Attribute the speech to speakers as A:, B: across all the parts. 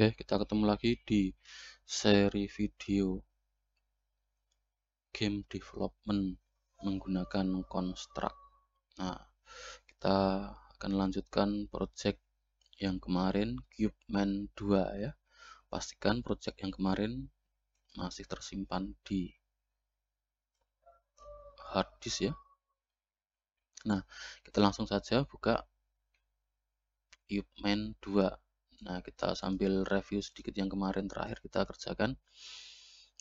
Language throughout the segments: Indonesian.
A: Oke, kita ketemu lagi di seri video game development menggunakan construct. Nah, kita akan lanjutkan project yang kemarin Cube Man 2 ya. Pastikan project yang kemarin masih tersimpan di hard disk ya. Nah, kita langsung saja buka Cube Man 2 Nah, kita sambil review sedikit yang kemarin terakhir kita kerjakan.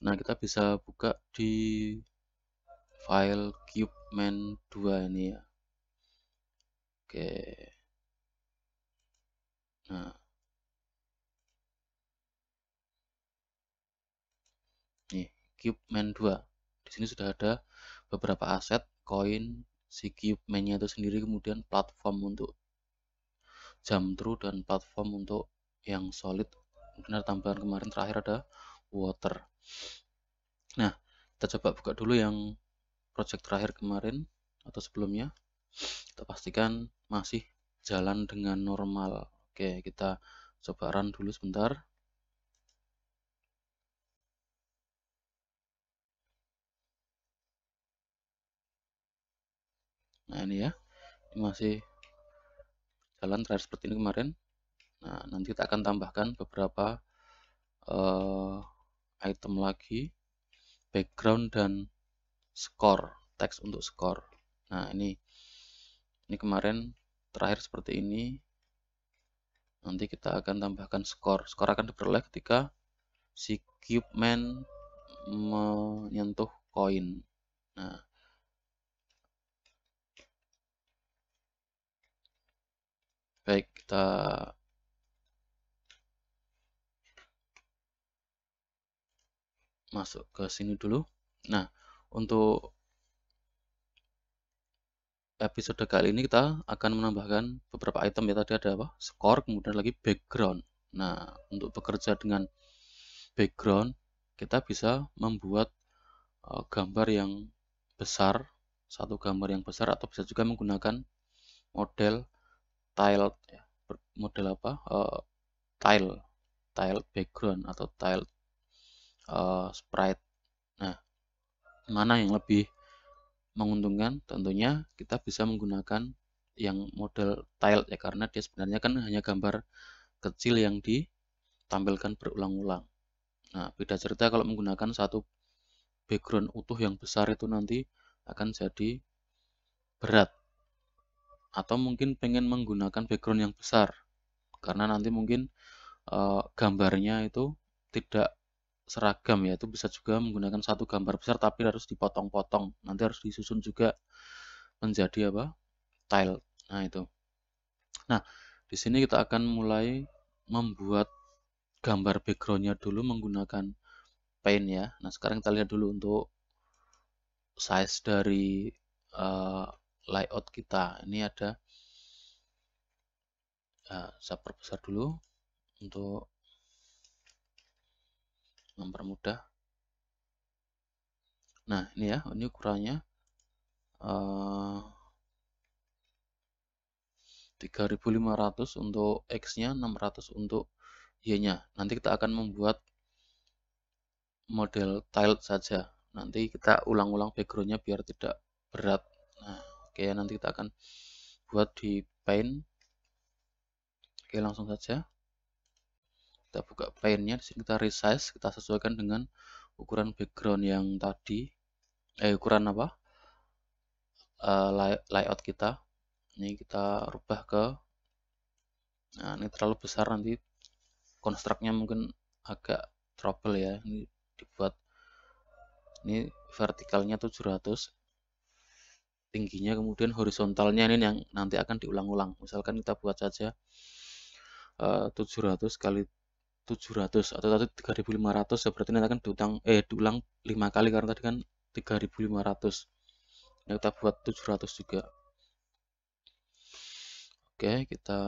A: Nah, kita bisa buka di file cube 2 ini ya. Oke. Nah. Nih, cube 2. Di sini sudah ada beberapa aset, koin, si cube nya itu sendiri kemudian platform untuk jam true dan platform untuk yang solid benar tambahan kemarin terakhir ada water nah kita coba buka dulu yang project terakhir kemarin atau sebelumnya kita pastikan masih jalan dengan normal oke kita coba run dulu sebentar nah ini ya ini masih jalan terakhir seperti ini kemarin nah nanti kita akan tambahkan beberapa uh, item lagi background dan score teks untuk score nah ini ini kemarin terakhir seperti ini nanti kita akan tambahkan skor skor akan diperoleh ketika si cube man menyentuh koin nah Baik, kita masuk ke sini dulu. Nah, untuk episode kali ini kita akan menambahkan beberapa item ya tadi ada apa? Score, kemudian lagi background. Nah, untuk bekerja dengan background, kita bisa membuat uh, gambar yang besar, satu gambar yang besar atau bisa juga menggunakan model tile model apa uh, tile tile background atau tile uh, sprite nah mana yang lebih menguntungkan tentunya kita bisa menggunakan yang model tile ya karena dia sebenarnya kan hanya gambar kecil yang ditampilkan berulang-ulang nah beda cerita kalau menggunakan satu background utuh yang besar itu nanti akan jadi berat atau mungkin pengen menggunakan background yang besar karena nanti mungkin uh, gambarnya itu tidak seragam ya itu bisa juga menggunakan satu gambar besar tapi harus dipotong-potong nanti harus disusun juga menjadi apa tile nah itu nah di sini kita akan mulai membuat gambar backgroundnya dulu menggunakan paint ya nah sekarang kita lihat dulu untuk size dari uh, layout kita ini ada uh, saya perbesar dulu untuk mempermudah nah ini ya ini ukurannya uh, eh, 3500 untuk X nya 600 untuk Y nya nanti kita akan membuat model tile saja nanti kita ulang-ulang backgroundnya biar tidak berat nah oke nanti kita akan buat di paint oke langsung saja kita buka paintnya di sini kita resize kita sesuaikan dengan ukuran background yang tadi eh ukuran apa uh, layout kita ini kita rubah ke nah ini terlalu besar nanti konstruknya mungkin agak trouble ya ini dibuat ini vertikalnya 700 tingginya kemudian horizontalnya ini yang nanti akan diulang-ulang misalkan kita buat saja eh, uh, 700 kali 700 atau tadi 3500 seperti ya berarti nanti akan diutang eh diulang 5 kali karena tadi kan 3500 ya, nah, kita buat 700 juga oke kita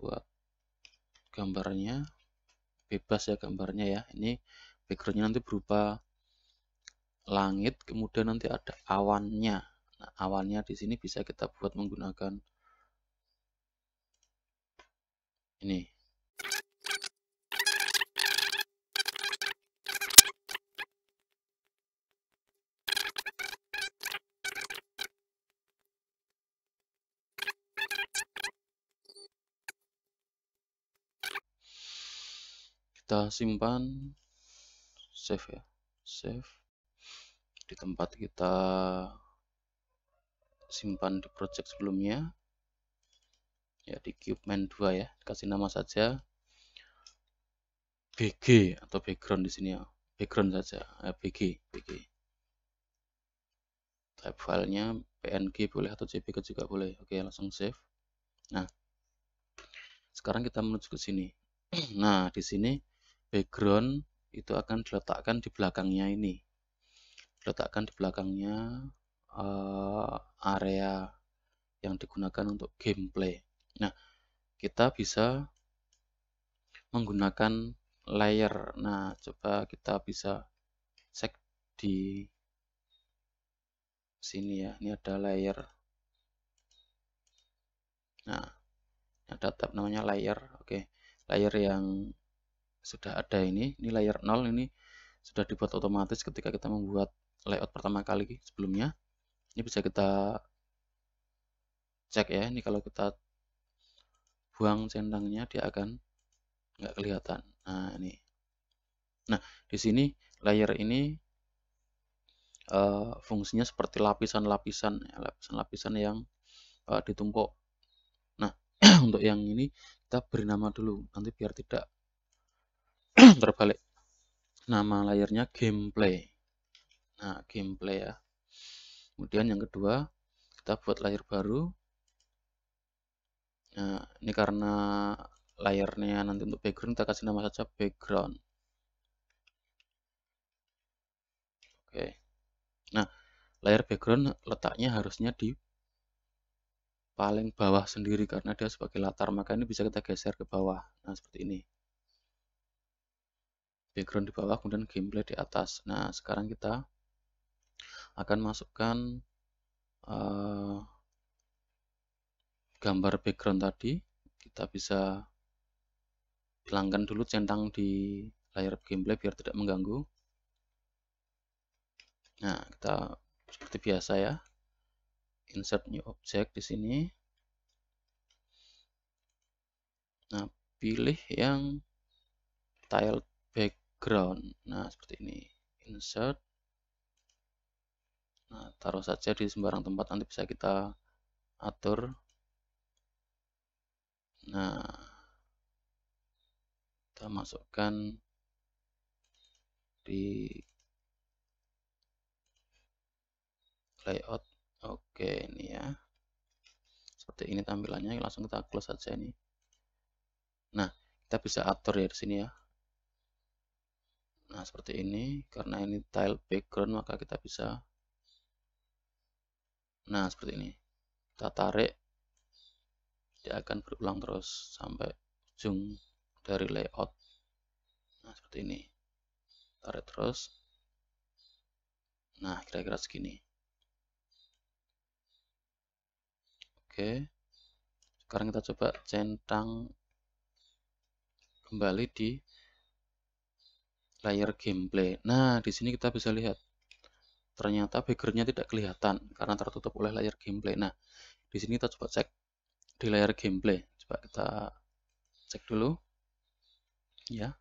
A: buat gambarnya bebas ya gambarnya ya ini backgroundnya nanti berupa langit, kemudian nanti ada awannya. Nah, awannya di sini bisa kita buat menggunakan ini. Kita simpan save ya. Save di tempat kita simpan di project sebelumnya ya di cube men 2 ya kasih nama saja BG atau background di sini ya background saja eh, BG BG type filenya PNG boleh atau JPG juga boleh oke langsung save nah sekarang kita menuju ke sini nah di sini background itu akan diletakkan di belakangnya ini letakkan di belakangnya uh, area yang digunakan untuk gameplay. Nah, kita bisa menggunakan layer. Nah, coba kita bisa cek di sini ya. Ini ada layer. Nah, ada tab namanya layer. Oke. Layer yang sudah ada ini, ini layer 0 ini sudah dibuat otomatis ketika kita membuat layout pertama kali sebelumnya ini bisa kita cek ya ini kalau kita buang centangnya dia akan nggak kelihatan nah ini nah di sini layer ini uh, fungsinya seperti lapisan-lapisan ya, lapisan-lapisan yang uh, ditumpuk nah untuk yang ini kita beri nama dulu nanti biar tidak terbalik nama layarnya gameplay Nah, gameplay ya. Kemudian yang kedua, kita buat layar baru. Nah, ini karena layarnya nanti untuk background kita kasih nama saja background. Oke. Nah, layar background letaknya harusnya di paling bawah sendiri karena dia sebagai latar, maka ini bisa kita geser ke bawah. Nah, seperti ini. Background di bawah kemudian gameplay di atas. Nah, sekarang kita akan masukkan uh, gambar background tadi kita bisa hilangkan dulu centang di layar gameplay biar tidak mengganggu nah kita seperti biasa ya insert new object di sini nah pilih yang tile background nah seperti ini insert Nah, taruh saja di sembarang tempat nanti bisa kita atur. Nah, kita masukkan di layout. Oke, ini ya. Seperti ini tampilannya, langsung kita close saja ini. Nah, kita bisa atur ya di sini ya. Nah, seperti ini. Karena ini tile background, maka kita bisa nah seperti ini kita tarik dia akan berulang terus sampai ujung dari layout nah seperti ini tarik terus nah kira-kira segini oke sekarang kita coba centang kembali di layer gameplay nah di sini kita bisa lihat ternyata backgroundnya tidak kelihatan karena tertutup oleh layar gameplay. Nah, di sini kita coba cek di layar gameplay. Coba kita cek dulu. Ya.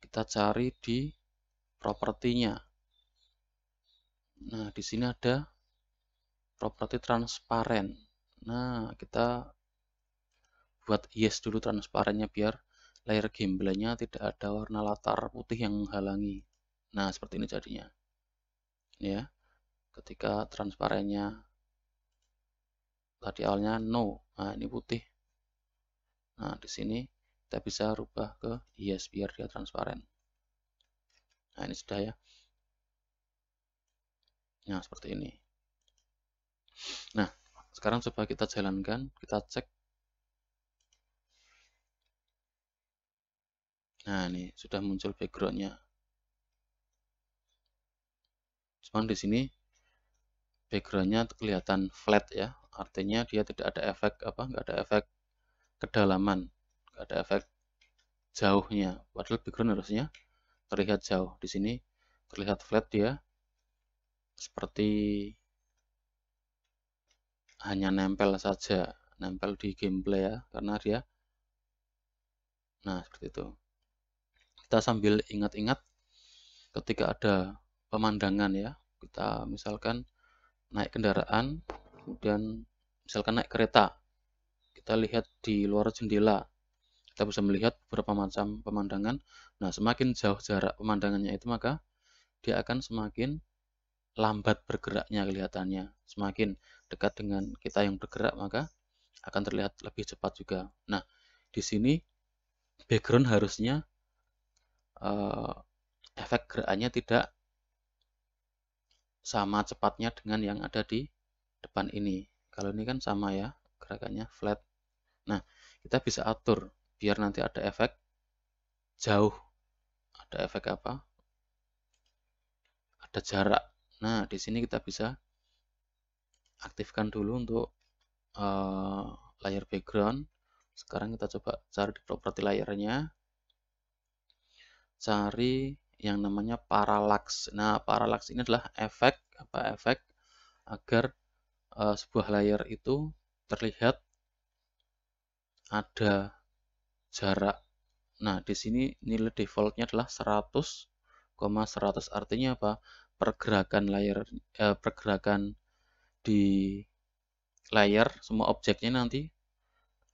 A: Kita cari di propertinya. Nah, di sini ada properti transparan. Nah, kita buat yes dulu transparannya biar layar gameplaynya tidak ada warna latar putih yang menghalangi. Nah, seperti ini jadinya ya ketika transparennya, tadi awalnya no nah ini putih nah di sini kita bisa rubah ke yes biar dia transparan nah ini sudah ya nah seperti ini nah sekarang coba kita jalankan kita cek nah ini sudah muncul backgroundnya cuman di sini backgroundnya kelihatan flat ya artinya dia tidak ada efek apa nggak ada efek kedalaman nggak ada efek jauhnya padahal background harusnya terlihat jauh di sini terlihat flat dia seperti hanya nempel saja nempel di gameplay ya karena dia nah seperti itu kita sambil ingat-ingat ketika ada pemandangan ya kita misalkan naik kendaraan kemudian misalkan naik kereta kita lihat di luar jendela kita bisa melihat beberapa macam pemandangan nah semakin jauh jarak pemandangannya itu maka dia akan semakin lambat bergeraknya kelihatannya semakin dekat dengan kita yang bergerak maka akan terlihat lebih cepat juga nah di sini background harusnya uh, efek gerakannya tidak sama cepatnya dengan yang ada di depan ini. Kalau ini kan sama ya, gerakannya flat. Nah, kita bisa atur biar nanti ada efek jauh. Ada efek apa? Ada jarak. Nah, di sini kita bisa aktifkan dulu untuk uh, eh, layer background. Sekarang kita coba cari di properti layarnya Cari yang namanya parallax. Nah, parallax ini adalah efek apa efek agar uh, sebuah layar itu terlihat ada jarak. Nah, di sini nilai defaultnya adalah 100, 100 artinya apa? Pergerakan layar eh, pergerakan di layar semua objeknya nanti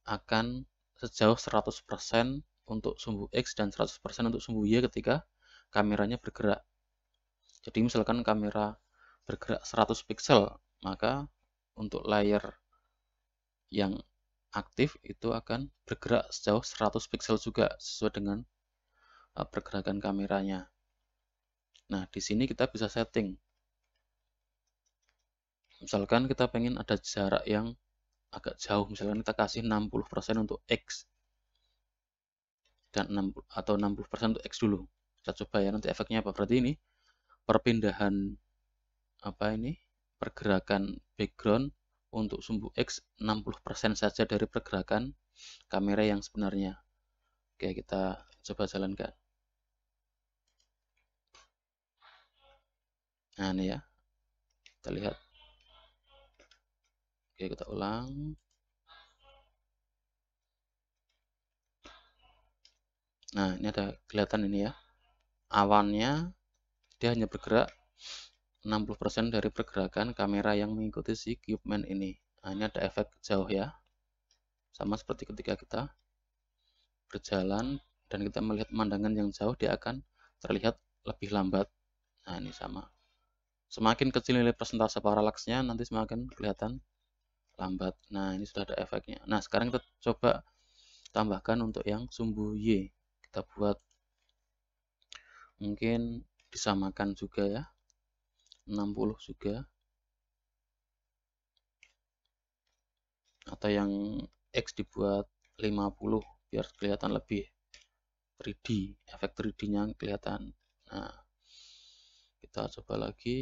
A: akan sejauh 100% untuk sumbu X dan 100% untuk sumbu Y ketika kameranya bergerak. Jadi misalkan kamera bergerak 100 pixel, maka untuk layer yang aktif itu akan bergerak sejauh 100 pixel juga sesuai dengan eh, pergerakan kameranya. Nah, di sini kita bisa setting. Misalkan kita pengen ada jarak yang agak jauh, misalkan kita kasih 60% untuk X dan 60, atau 60% untuk X dulu kita coba ya nanti efeknya apa berarti ini perpindahan apa ini pergerakan background untuk sumbu X 60% saja dari pergerakan kamera yang sebenarnya oke kita coba jalankan nah ini ya kita lihat oke kita ulang nah ini ada kelihatan ini ya awannya dia hanya bergerak 60% dari pergerakan kamera yang mengikuti si cube man ini hanya ada efek jauh ya sama seperti ketika kita berjalan dan kita melihat pemandangan yang jauh dia akan terlihat lebih lambat nah ini sama semakin kecil nilai persentase paralaksnya nanti semakin kelihatan lambat nah ini sudah ada efeknya nah sekarang kita coba tambahkan untuk yang sumbu Y kita buat mungkin disamakan juga ya 60 juga atau yang X dibuat 50 biar kelihatan lebih 3D efek 3D nya kelihatan nah kita coba lagi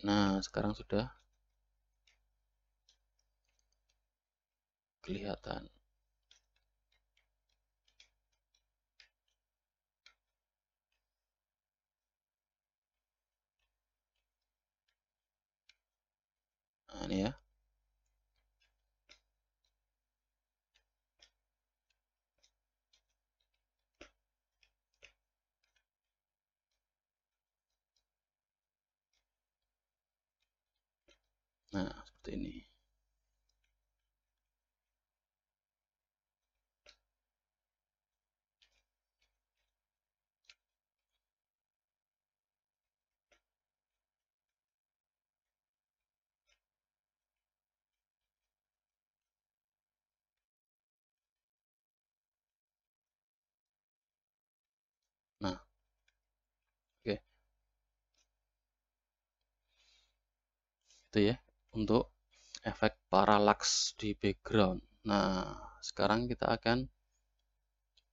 A: nah sekarang sudah kelihatan Nah, ini ya. Nah, seperti ini. gitu ya untuk efek parallax di background. Nah, sekarang kita akan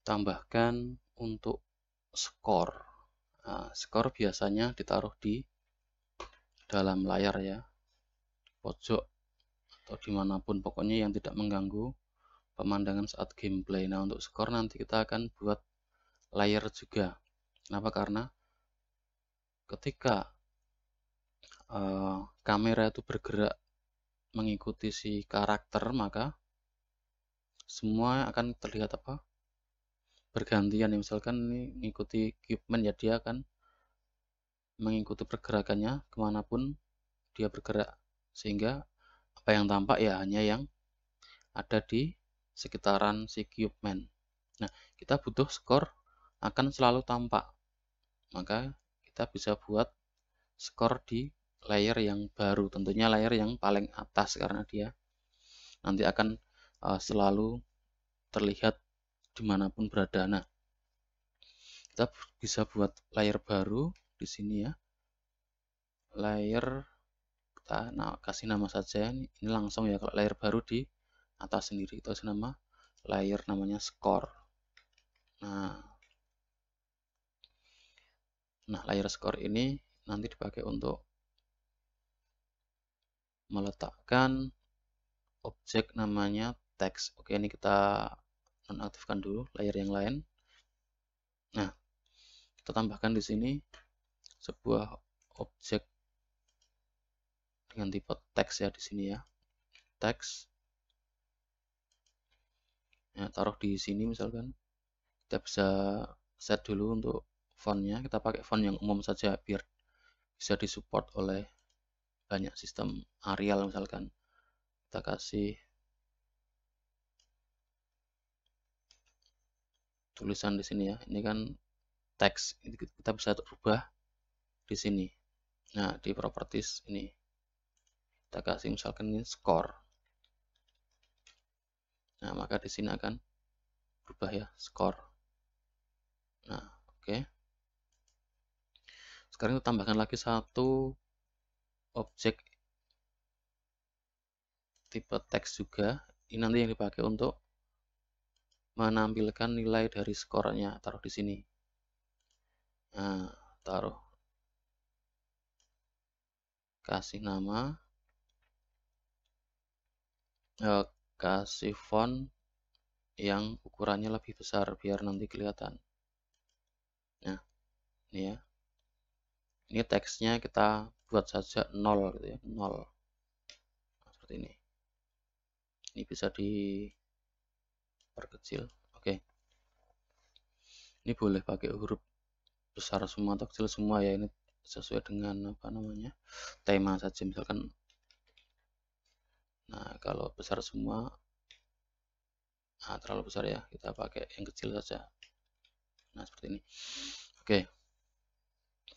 A: tambahkan untuk skor. Nah, skor biasanya ditaruh di dalam layar ya, pojok atau dimanapun pokoknya yang tidak mengganggu pemandangan saat gameplay. Nah, untuk skor nanti kita akan buat layer juga. Kenapa? Karena ketika uh, kamera itu bergerak mengikuti si karakter maka semua akan terlihat apa bergantian ya misalkan ini mengikuti equipment ya dia akan mengikuti pergerakannya kemanapun dia bergerak sehingga apa yang tampak ya hanya yang ada di sekitaran si cubeman nah kita butuh skor akan selalu tampak maka kita bisa buat skor di layer yang baru tentunya layer yang paling atas karena dia nanti akan uh, selalu terlihat dimanapun berada nah kita bisa buat layer baru di sini ya layer kita nah, kasih nama saja ini, langsung ya kalau layer baru di atas sendiri itu nama layer namanya score nah nah layer score ini nanti dipakai untuk meletakkan objek namanya teks. Oke, ini kita nonaktifkan dulu layer yang lain. Nah, kita tambahkan di sini sebuah objek dengan tipe teks ya di sini ya. teks. Nah, taruh di sini misalkan. Kita bisa set dulu untuk fontnya. Kita pakai font yang umum saja biar bisa disupport oleh banyak sistem Arial misalkan kita kasih tulisan di sini ya ini kan teks kita bisa rubah di sini nah di properties ini kita kasih misalkan ini score nah maka di sini akan berubah ya score nah oke okay. sekarang kita tambahkan lagi satu objek tipe teks juga ini nanti yang dipakai untuk menampilkan nilai dari skornya taruh di sini nah, taruh kasih nama eh, kasih font yang ukurannya lebih besar biar nanti kelihatan nah ini ya ini teksnya kita buat saja nol gitu ya 0 seperti ini ini bisa diperkecil oke ini boleh pakai huruf besar semua atau kecil semua ya ini sesuai dengan apa namanya tema saja misalkan nah kalau besar semua nah, terlalu besar ya kita pakai yang kecil saja nah seperti ini oke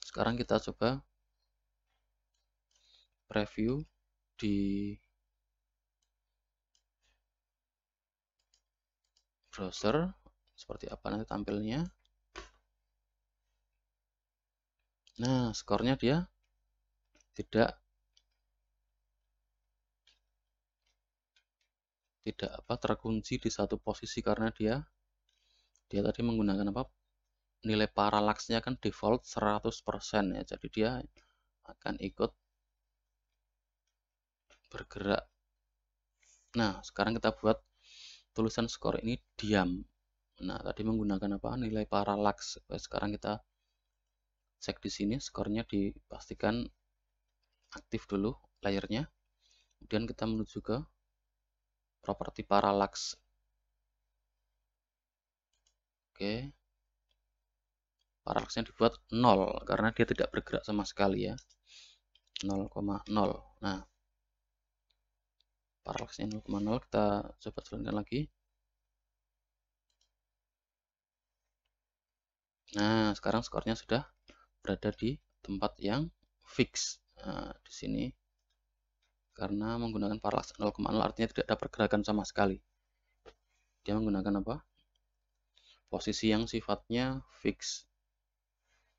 A: sekarang kita coba preview di browser seperti apa nanti tampilnya nah skornya dia tidak tidak apa terkunci di satu posisi karena dia dia tadi menggunakan apa nilai paralaksnya kan default 100% ya jadi dia akan ikut bergerak. Nah, sekarang kita buat tulisan skor ini diam. Nah, tadi menggunakan apa? Nilai parallax. Nah, sekarang kita cek di sini skornya dipastikan aktif dulu layarnya. Kemudian kita menuju ke properti parallax. Oke. Parallaxnya dibuat 0 karena dia tidak bergerak sama sekali ya. 0,0. Nah, parallaxnya 0,0 kita coba turunkan lagi nah sekarang skornya sudah berada di tempat yang fix nah, di sini karena menggunakan parallax 0,0 artinya tidak ada pergerakan sama sekali dia menggunakan apa posisi yang sifatnya fix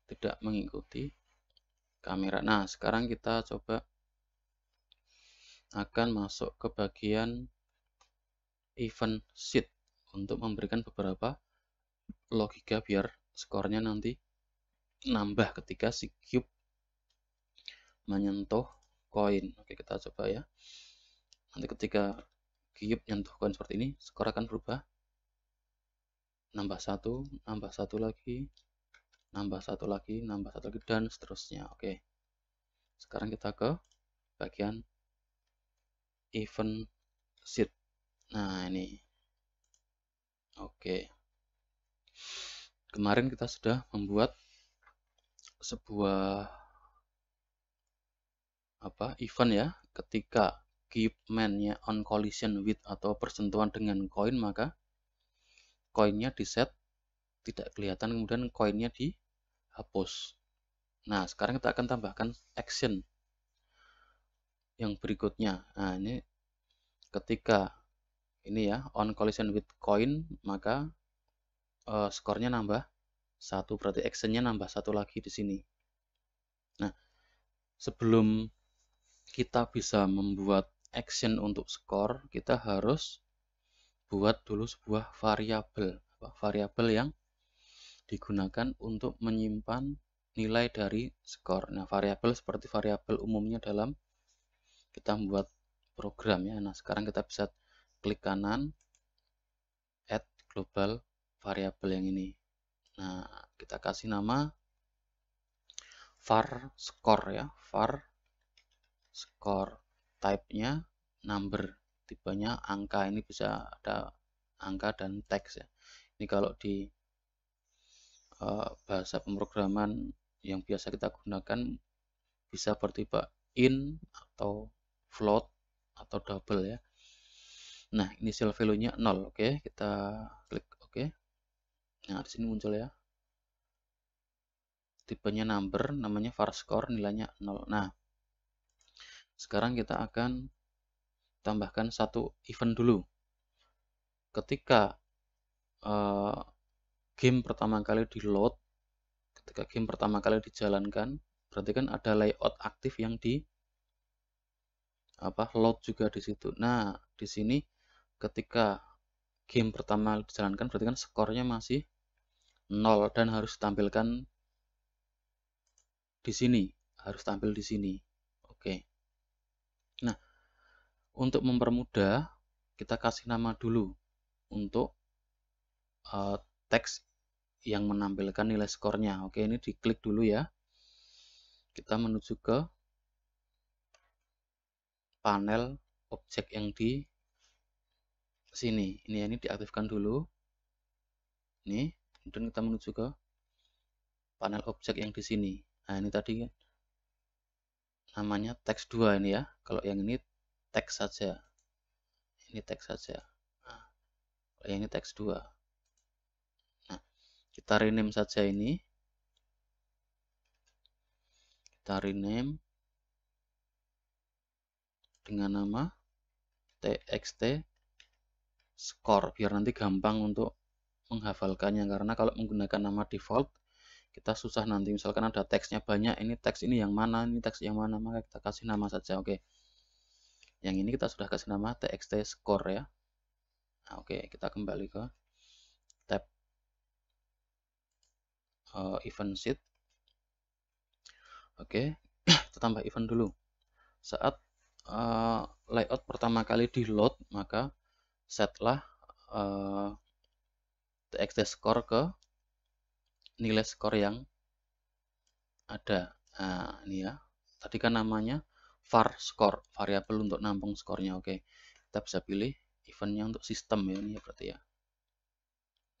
A: tidak mengikuti kamera nah sekarang kita coba akan masuk ke bagian event sheet untuk memberikan beberapa logika biar skornya nanti nambah ketika si cube menyentuh koin. Oke, kita coba ya. Nanti ketika cube menyentuh koin seperti ini, skor akan berubah. Nambah satu, nambah satu lagi, nambah satu lagi, nambah satu lagi, dan seterusnya. Oke. Sekarang kita ke bagian event sheet nah ini oke kemarin kita sudah membuat sebuah apa event ya ketika keepman-nya on collision with atau persentuhan dengan koin maka koinnya di set tidak kelihatan kemudian koinnya dihapus nah sekarang kita akan tambahkan action yang berikutnya. Nah, ini ketika ini ya on collision with coin maka uh, skornya nambah satu berarti actionnya nambah satu lagi di sini. Nah, sebelum kita bisa membuat action untuk skor, kita harus buat dulu sebuah variabel, variabel yang digunakan untuk menyimpan nilai dari skor. Nah, variabel seperti variabel umumnya dalam kita membuat program ya. Nah, sekarang kita bisa klik kanan add global variable yang ini. Nah, kita kasih nama var score ya, var score type-nya number, tipenya angka. Ini bisa ada angka dan teks ya. Ini kalau di uh, bahasa pemrograman yang biasa kita gunakan bisa bertipe in atau float atau double ya. Nah, initial value-nya 0. Oke, kita klik oke. Nah, di sini muncul ya. Tipenya number, namanya score nilainya 0. Nah, sekarang kita akan tambahkan satu event dulu. Ketika uh, game pertama kali di load, ketika game pertama kali dijalankan, berarti kan ada layout aktif yang di apa load juga di situ. Nah, di sini ketika game pertama dijalankan berarti kan skornya masih 0 dan harus tampilkan di sini, harus tampil di sini. Oke. Nah, untuk mempermudah kita kasih nama dulu untuk uh, teks yang menampilkan nilai skornya. Oke, ini diklik dulu ya. Kita menuju ke panel objek yang di sini. Ini ini diaktifkan dulu. Ini, kemudian kita menuju ke panel objek yang di sini. Nah, ini tadi namanya teks 2 ini ya. Kalau yang ini teks saja. Ini teks saja. Nah, kalau yang ini teks 2. Nah, kita rename saja ini. Kita rename dengan nama txt score biar nanti gampang untuk menghafalkannya karena kalau menggunakan nama default kita susah nanti misalkan ada teksnya banyak ini teks ini yang mana ini teks yang mana maka kita kasih nama saja oke yang ini kita sudah kasih nama txt score ya nah, oke kita kembali ke tab uh, event sheet oke kita tambah event dulu saat uh, layout pertama kali di load maka setlah uh, txt score ke nilai skor yang ada nah, ini ya tadi kan namanya var score variabel untuk nampung skornya oke kita bisa pilih eventnya untuk sistem ya ini ya berarti ya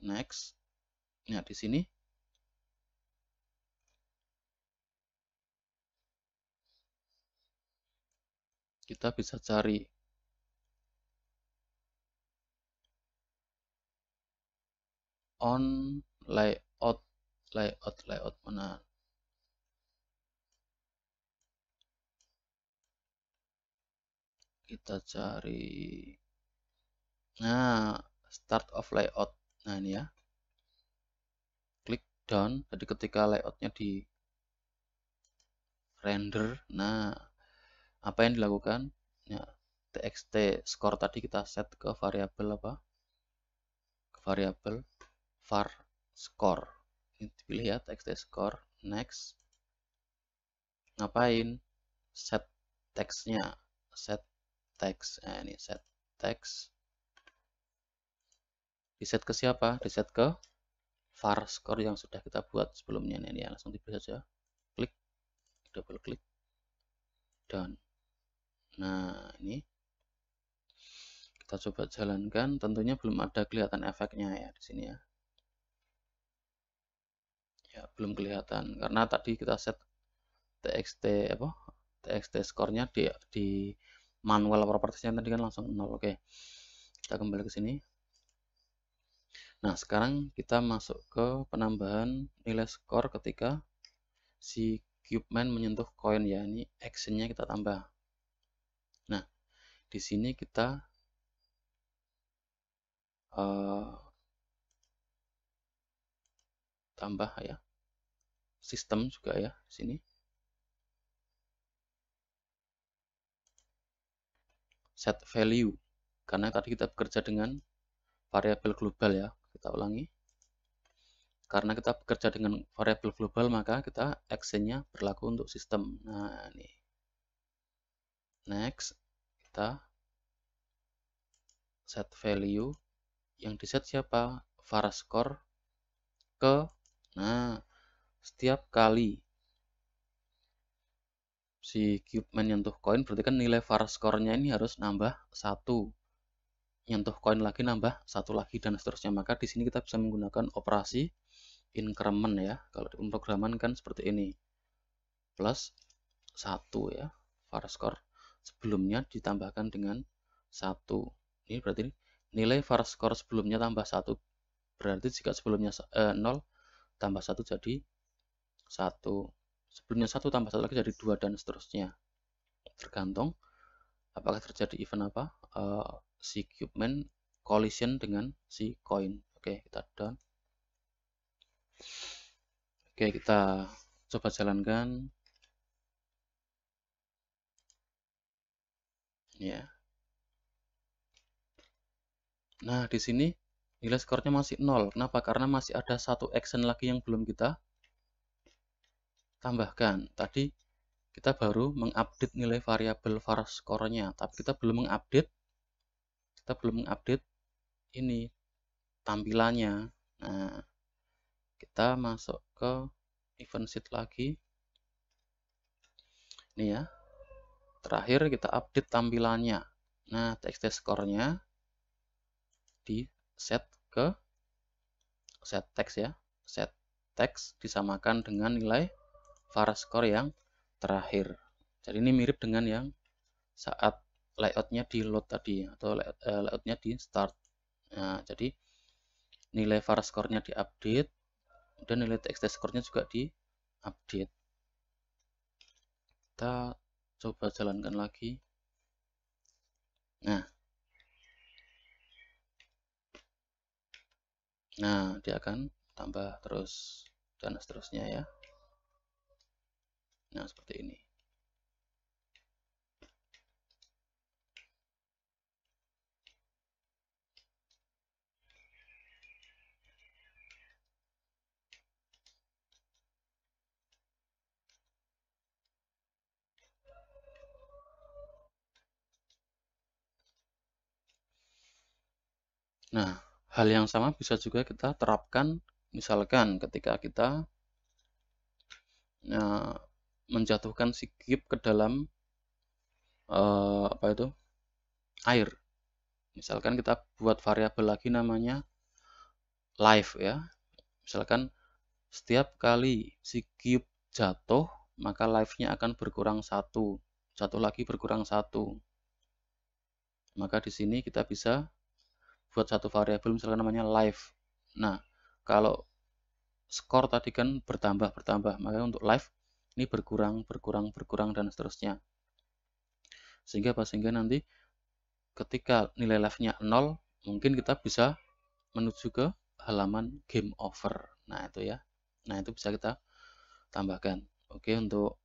A: next nah di sini kita bisa cari on layout layout layout mana kita cari nah start of layout nah ini ya klik down jadi ketika layoutnya di render nah apa yang dilakukan ya, txt score tadi kita set ke variabel apa ke variabel var score ini dipilih ya txt score next ngapain set teksnya set text nah, ini set text set ke siapa di set ke var score yang sudah kita buat sebelumnya ini ya langsung dipilih saja klik double klik done Nah, ini kita coba jalankan. Tentunya belum ada kelihatan efeknya ya di sini ya. Ya, belum kelihatan karena tadi kita set txt apa? txt skornya di di manual propertiesnya tadi kan langsung nol Oke. Kita kembali ke sini. Nah, sekarang kita masuk ke penambahan nilai skor ketika si cube man menyentuh koin ya. Ini actionnya kita tambah di sini kita uh, tambah ya sistem juga ya di sini set value karena tadi kita bekerja dengan variabel global ya kita ulangi karena kita bekerja dengan variabel global maka kita actionnya berlaku untuk sistem nah ini next data set value yang di set siapa var score ke nah setiap kali si cube menyentuh coin koin berarti kan nilai var score nya ini harus nambah satu nyentuh koin lagi nambah satu lagi dan seterusnya maka di sini kita bisa menggunakan operasi increment ya kalau di pemrograman kan seperti ini plus satu ya var score sebelumnya ditambahkan dengan satu, Ini berarti nilai var score sebelumnya tambah satu. Berarti jika sebelumnya eh, 0 tambah satu jadi satu. Sebelumnya satu tambah satu lagi jadi dua dan seterusnya. Tergantung apakah terjadi event apa uh, si cube man collision dengan si coin. Oke, okay, kita done. Oke, okay, kita coba jalankan. ya. Nah, di sini nilai skornya masih 0. Kenapa? Karena masih ada satu action lagi yang belum kita tambahkan. Tadi kita baru mengupdate nilai variabel var skornya, tapi kita belum mengupdate kita belum mengupdate ini tampilannya. Nah, kita masuk ke event sheet lagi. Ini ya, Terakhir kita update tampilannya. Nah, txt score-nya di set ke set text ya. Set text disamakan dengan nilai var score yang terakhir. Jadi ini mirip dengan yang saat layoutnya di load tadi atau eh, layoutnya di start. Nah, jadi nilai var score-nya update dan nilai txt score-nya juga di update. Kita coba jalankan lagi nah nah dia akan tambah terus dan seterusnya ya nah seperti ini Nah, hal yang sama bisa juga kita terapkan misalkan ketika kita ya, menjatuhkan sikip ke dalam uh, apa itu air. Misalkan kita buat variabel lagi namanya live ya. Misalkan setiap kali si cube jatuh maka live-nya akan berkurang satu, jatuh lagi berkurang satu. Maka di sini kita bisa buat satu variabel misalkan namanya live. Nah, kalau skor tadi kan bertambah bertambah, maka untuk live ini berkurang berkurang berkurang dan seterusnya. Sehingga apa sehingga nanti ketika nilai live-nya 0, mungkin kita bisa menuju ke halaman game over. Nah, itu ya. Nah, itu bisa kita tambahkan. Oke, untuk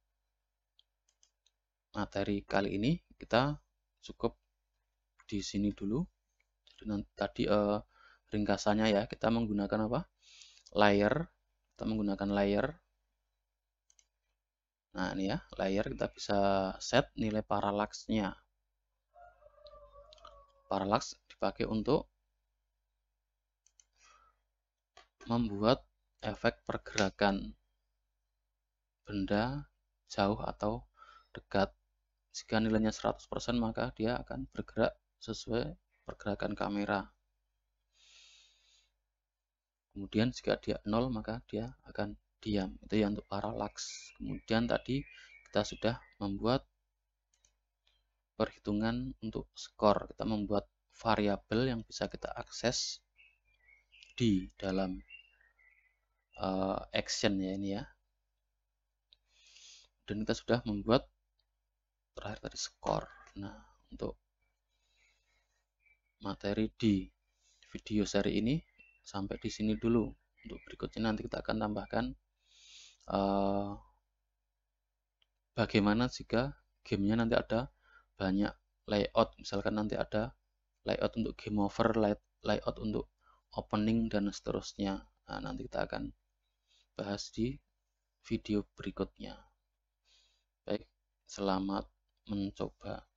A: materi kali ini kita cukup di sini dulu dengan tadi uh, ringkasannya ya kita menggunakan apa layer kita menggunakan layer nah ini ya layer kita bisa set nilai parallaxnya parallax dipakai untuk membuat efek pergerakan benda jauh atau dekat. Jika nilainya 100% maka dia akan bergerak sesuai pergerakan kamera. Kemudian jika dia nol maka dia akan diam. Itu yang untuk parallax. Kemudian tadi kita sudah membuat perhitungan untuk skor. Kita membuat variabel yang bisa kita akses di dalam uh, action ya ini ya. Dan kita sudah membuat terakhir tadi skor. Nah, untuk materi di video seri ini sampai di sini dulu. Untuk berikutnya nanti kita akan tambahkan uh, bagaimana jika gamenya nanti ada banyak layout. Misalkan nanti ada layout untuk game over, layout untuk opening, dan seterusnya. Nah, nanti kita akan bahas di video berikutnya. Baik, selamat mencoba.